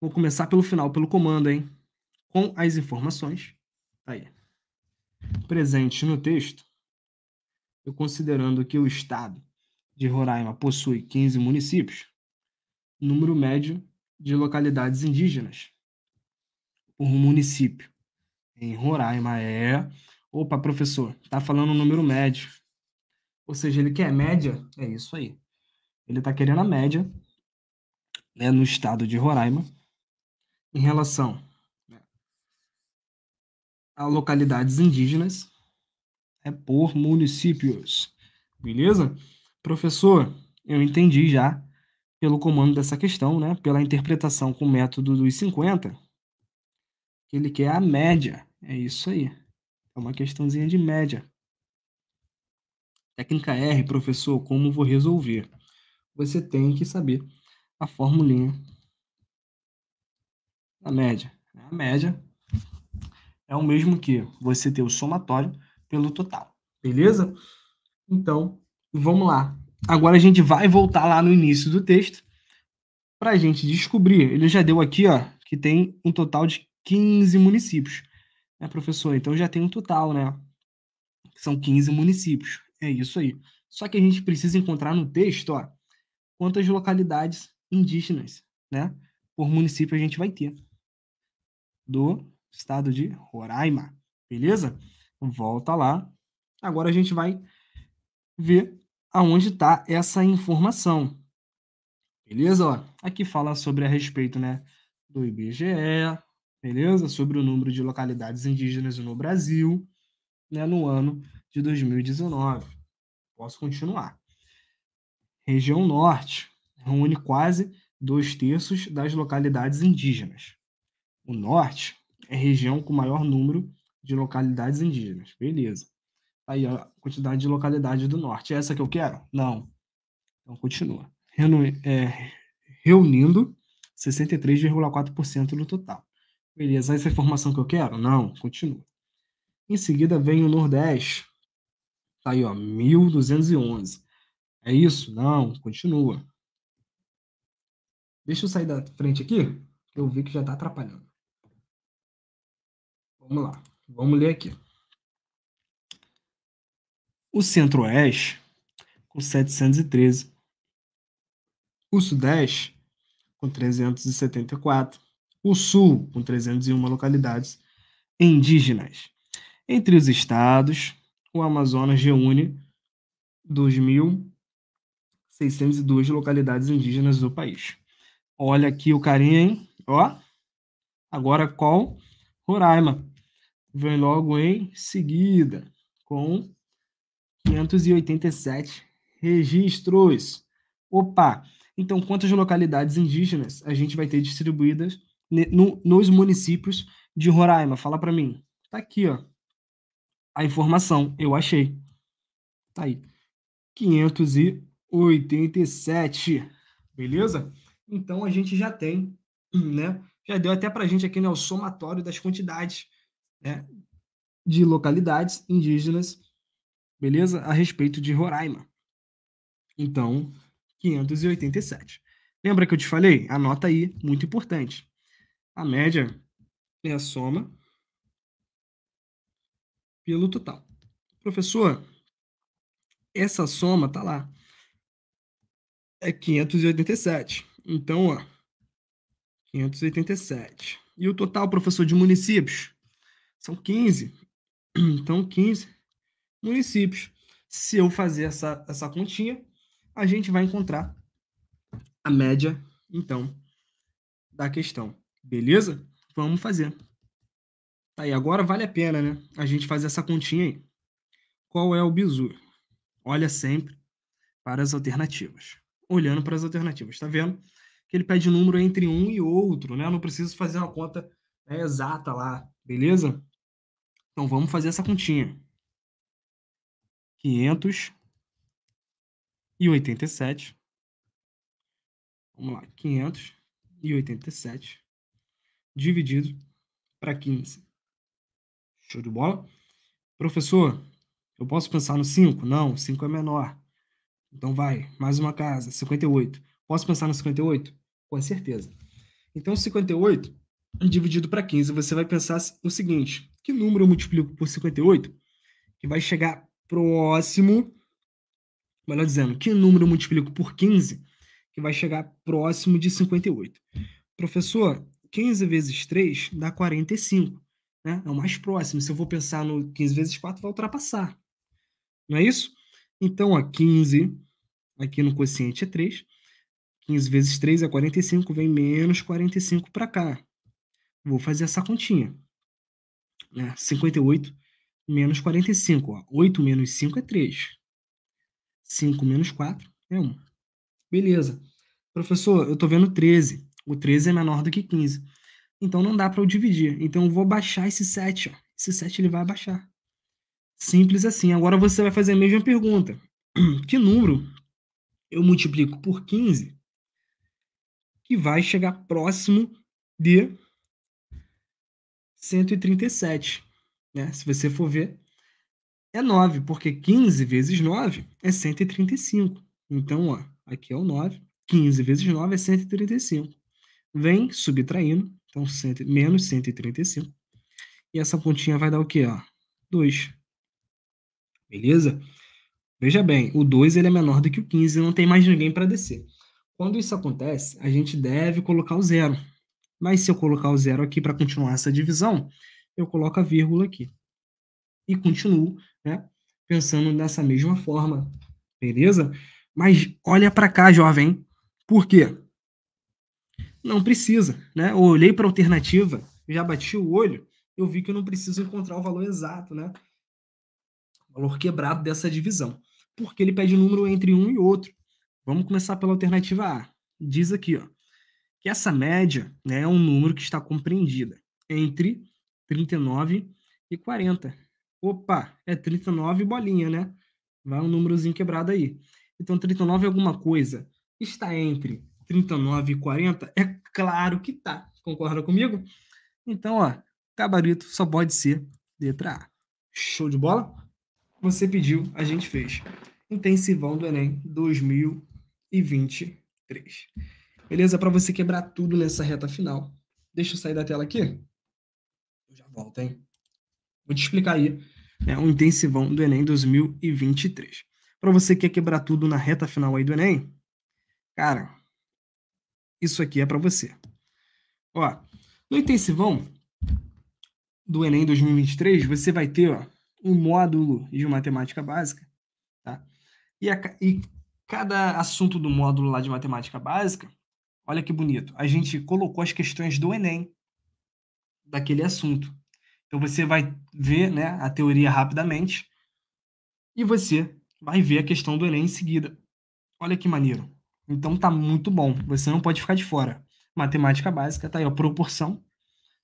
Vou começar pelo final, pelo comando, hein? Com as informações. Tá aí. Presente no texto, eu considerando que o estado de Roraima possui 15 municípios, número médio de localidades indígenas por município em Roraima é. Opa, professor, tá falando número médio. Ou seja, ele quer média? É isso aí. Ele tá querendo a média né, no estado de Roraima em relação né, a localidades indígenas é por municípios. Beleza? Professor, eu entendi já pelo comando dessa questão, né? pela interpretação com o método dos 50, que ele quer a média. É isso aí. É uma questãozinha de média. Técnica R, professor, como vou resolver? Você tem que saber a formulinha a média. Né? A média é o mesmo que você ter o somatório pelo total, beleza? Então, vamos lá. Agora a gente vai voltar lá no início do texto para a gente descobrir. Ele já deu aqui, ó, que tem um total de 15 municípios, né, professor? Então já tem um total, né? São 15 municípios. É isso aí. Só que a gente precisa encontrar no texto, ó, quantas localidades indígenas, né? Por município a gente vai ter do estado de Roraima. Beleza? Volta lá. Agora a gente vai ver aonde está essa informação. Beleza? Ó, aqui fala sobre a respeito né, do IBGE, beleza? Sobre o número de localidades indígenas no Brasil né, no ano de 2019. Posso continuar. Região Norte reúne quase dois terços das localidades indígenas. O norte é região com maior número de localidades indígenas. Beleza. Aí a quantidade de localidades do norte. É essa que eu quero? Não. Então continua. é, reunindo 63,4% do total. Beleza, essa é a informação que eu quero? Não, continua. Em seguida vem o Nordeste. Tá aí, ó, 1211. É isso? Não, continua. Deixa eu sair da frente aqui, eu vi que já tá atrapalhando. Vamos lá, vamos ler aqui. O Centro-Oeste, com 713. O Sudeste, com 374. O Sul, com 301 localidades indígenas. Entre os estados, o Amazonas reúne 2.602 localidades indígenas do país. Olha aqui o carinha, hein? Ó. Agora qual? Roraima, vem logo em seguida, com 587 registros. Opa! Então, quantas localidades indígenas a gente vai ter distribuídas no, nos municípios de Roraima? Fala para mim. Tá aqui, ó. A informação, eu achei. Tá aí. 587. Beleza? Então a gente já tem, né? Já deu até pra gente aqui, né, o somatório das quantidades né, de localidades indígenas, beleza? A respeito de Roraima. Então, 587. Lembra que eu te falei? Anota aí, muito importante. A média é a soma pelo total. Professor, essa soma tá lá. É 587. Então, ó, 587. E o total, professor, de municípios? São 15. Então, 15 municípios. Se eu fazer essa, essa continha, a gente vai encontrar a média, então, da questão. Beleza? Vamos fazer. Tá aí, agora vale a pena, né? A gente fazer essa continha aí. Qual é o bizu? Olha sempre para as alternativas. Olhando para as alternativas, tá vendo? Que ele pede número entre um e outro, né? Eu não preciso fazer uma conta né, exata lá, beleza? Então vamos fazer essa continha. 587. Vamos lá, 587 dividido para 15. Show de bola? Professor, eu posso pensar no 5? Não, 5 é menor. Então vai, mais uma casa, 58. Posso pensar no 58? Com certeza. Então 58 dividido para 15, você vai pensar o seguinte: que número eu multiplico por 58? Que vai chegar próximo. Melhor dizendo, que número eu multiplico por 15? Que vai chegar próximo de 58. Professor, 15 vezes 3 dá 45. Né? É o mais próximo. Se eu vou pensar no 15 vezes 4, vai ultrapassar. Não é isso? Então, ó, 15 aqui no quociente é 3. 15 vezes 3 é 45, vem menos 45 para cá. Vou fazer essa continha né? 58 menos 45. Ó. 8 menos 5 é 3. 5 menos 4 é 1. Beleza. Professor, eu estou vendo 13. O 13 é menor do que 15. Então não dá para eu dividir. Então eu vou baixar esse 7. Ó. Esse 7 ele vai abaixar. Simples assim. Agora você vai fazer a mesma pergunta. Que número eu multiplico por 15 que vai chegar próximo de 137. Né? Se você for ver, é 9, porque 15 vezes 9 é 135. Então, ó, aqui é o 9. 15 vezes 9 é 135. Vem subtraindo, então cento, menos 135. E essa pontinha vai dar o quê? Ó? 2. Beleza? Veja bem, o 2 ele é menor do que o 15, não tem mais ninguém para descer. Quando isso acontece, a gente deve colocar o zero, mas se eu colocar o zero aqui para continuar essa divisão, eu coloco a vírgula aqui. E continuo, né? Pensando dessa mesma forma, beleza? Mas olha para cá, jovem. Por quê? Não precisa, né? Eu olhei para a alternativa, já bati o olho, eu vi que eu não preciso encontrar o valor exato, né? O valor quebrado dessa divisão. Porque ele pede um número entre um e outro. Vamos começar pela alternativa A. Diz aqui, ó essa média né, é um número que está compreendida entre 39 e 40. Opa, é 39 bolinha, né? Vai um númerozinho quebrado aí. Então, 39 é alguma coisa. Está entre 39 e 40? É claro que tá. Concorda comigo? Então, ó, gabarito só pode ser letra A. Show de bola? Você pediu, a gente fez. Intensivão do Enem 2023. Beleza? Para você quebrar tudo nessa reta final. Deixa eu sair da tela aqui. Eu já volto, hein? Vou te explicar aí é né, um intensivão do Enem 2023. Para você que quer quebrar tudo na reta final aí do Enem, cara, isso aqui é para você. Ó, no intensivão do Enem 2023, você vai ter ó, um módulo de matemática básica, tá? E, a, e cada assunto do módulo lá de matemática básica Olha que bonito. A gente colocou as questões do Enem daquele assunto. Então você vai ver né, a teoria rapidamente e você vai ver a questão do Enem em seguida. Olha que maneiro. Então tá muito bom. Você não pode ficar de fora. Matemática básica, tá aí, ó, proporção.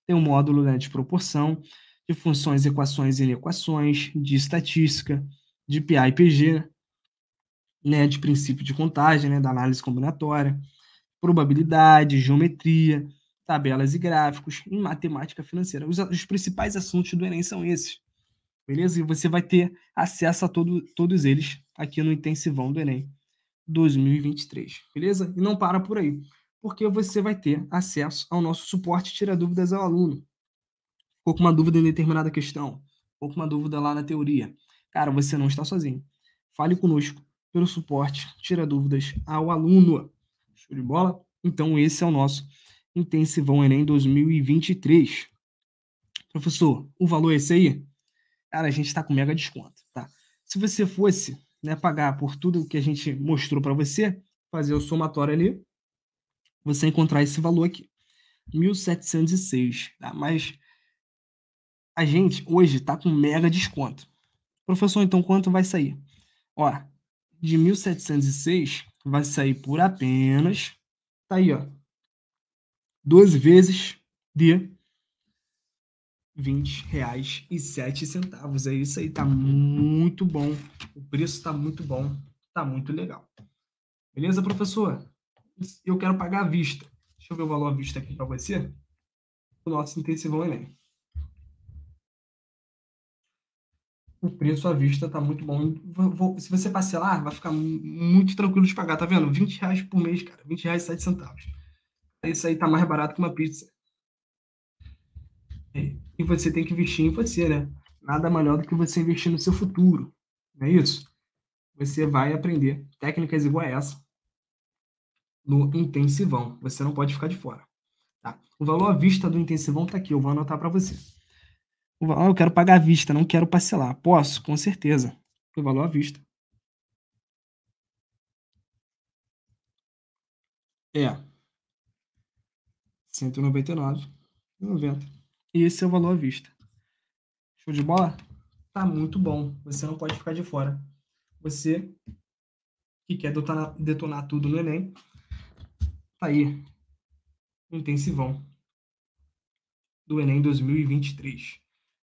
Tem um módulo né, de proporção, de funções, equações e inequações, de estatística, de PA e PG, né, de princípio de contagem, né, da análise combinatória probabilidade, geometria, tabelas e gráficos, em matemática financeira. Os, os, principais assuntos do Enem são esses. Beleza? E você vai ter acesso a todo, todos eles aqui no Intensivão do Enem 2023. Beleza? E não para por aí, porque você vai ter acesso ao nosso suporte Tira Dúvidas ao Aluno. Ficou com uma dúvida em determinada questão, ou com uma dúvida lá na teoria. Cara, você não está sozinho. Fale conosco pelo suporte Tira Dúvidas ao Aluno. Show de bola? Então, esse é o nosso Intensivão Enem 2023. Professor, o valor é esse aí? Cara, a gente está com mega desconto, tá? Se você fosse né, pagar por tudo que a gente mostrou para você, fazer o somatório ali, você encontrar esse valor aqui, 1.706, tá? Mas a gente hoje está com mega desconto. Professor, então quanto vai sair? Ó, de 1.706 vai sair por apenas. Tá aí, ó. 12 vezes de R$ 20,07. É isso aí, tá muito bom. O preço tá muito bom, tá muito legal. Beleza, professor? Eu quero pagar à vista. Deixa eu ver o valor à vista aqui para você. O nosso intensivão Enem. o preço à vista tá muito bom. se você parcelar, vai ficar muito tranquilo de pagar, tá vendo? 20 reais por mês, cara. 20 reais e 7 centavos. Isso aí tá mais barato que uma pizza. É, e você tem que investir em você, né? Nada melhor do que você investir no seu futuro. Não é isso? Você vai aprender técnicas igual a essa no intensivão. Você não pode ficar de fora. Tá? O valor à vista do intensivão tá aqui, eu vou anotar para você. Ah, eu quero pagar à vista, não quero parcelar. Posso? Com certeza. O valor à vista. É 199,90. E esse é o valor à vista. Show de bola? Tá muito bom. Você não pode ficar de fora. Você que quer detonar, detonar tudo no Enem, tá aí. Intensivão do Enem 2023.